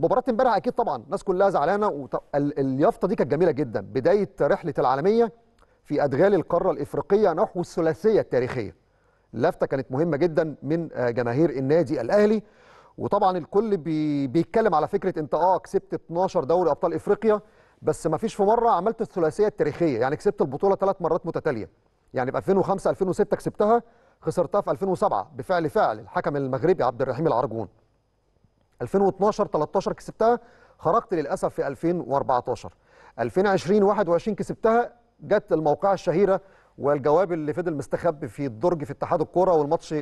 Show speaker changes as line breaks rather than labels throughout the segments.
مباراه امبارح اكيد طبعا الناس كلها زعلانه واليافطه اليافطه دي كانت جميله جدا بدايه رحله العالميه في ادغال القاره الافريقيه نحو الثلاثيه التاريخيه اللافته كانت مهمه جدا من آه، جماهير النادي الاهلي وطبعا الكل بي... بيتكلم على فكره انت اه كسبت 12 دوري ابطال افريقيا بس ما فيش في مره عملت الثلاثيه التاريخيه يعني كسبت البطوله ثلاث مرات متتاليه يعني في 2005 2006 كسبتها خسرتها في 2007 بفعل فعل الحكم المغربي عبد الرحيم العرجون 2012 13 كسبتها خرجت للاسف في 2014 2020 21 كسبتها جت الموقعه الشهيره والجواب اللي فضل مستخبي في الدرج في اتحاد الكوره والماتش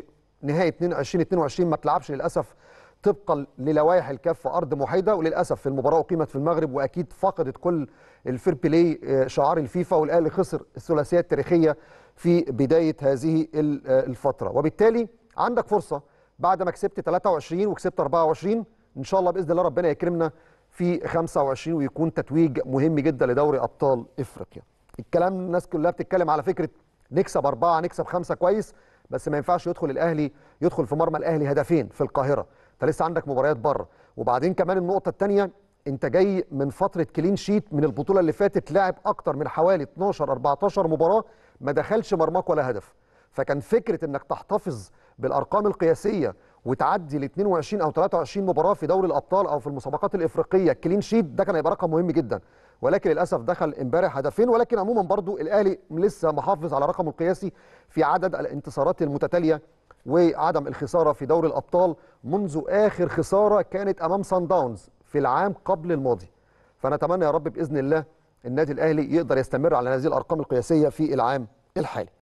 نهايه 22 22 ما تلعبش للاسف طبقا للوائح الكاف في ارض محايده وللاسف المباراه اقيمت في المغرب واكيد فقدت كل الفير بلاي آه، شعار الفيفا والاهلي خسر الثلاثيه التاريخيه في بدايه هذه آه، الفتره وبالتالي عندك فرصه بعد ما كسبت 23 وكسبت 24 ان شاء الله باذن الله ربنا يكرمنا في 25 ويكون تتويج مهم جدا لدوري ابطال افريقيا الكلام الناس كلها بتتكلم على فكره نكسب أربعة نكسب خمسة كويس بس ما ينفعش يدخل الأهلي يدخل في مرمى الأهلي هدفين في القاهرة أنت لسه عندك مباريات بره وبعدين كمان النقطة الثانية أنت جاي من فترة كلين شيت من البطولة اللي فاتت لاعب أكتر من حوالي 12 14 مباراة ما دخلش مرماك ولا هدف فكان فكرة أنك تحتفظ بالارقام القياسيه وتعدي ل 22 او 23 مباراه في دوري الابطال او في المسابقات الافريقيه كلين شيت ده كان هيبقى رقم مهم جدا ولكن للاسف دخل امبارح هدفين ولكن عموما برضو الاهلي لسه محافظ على رقمه القياسي في عدد الانتصارات المتتاليه وعدم الخساره في دوري الابطال منذ اخر خساره كانت امام سان داونز في العام قبل الماضي فنتمنى يا رب باذن الله النادي الاهلي يقدر يستمر على هذه الارقام القياسيه في العام الحالي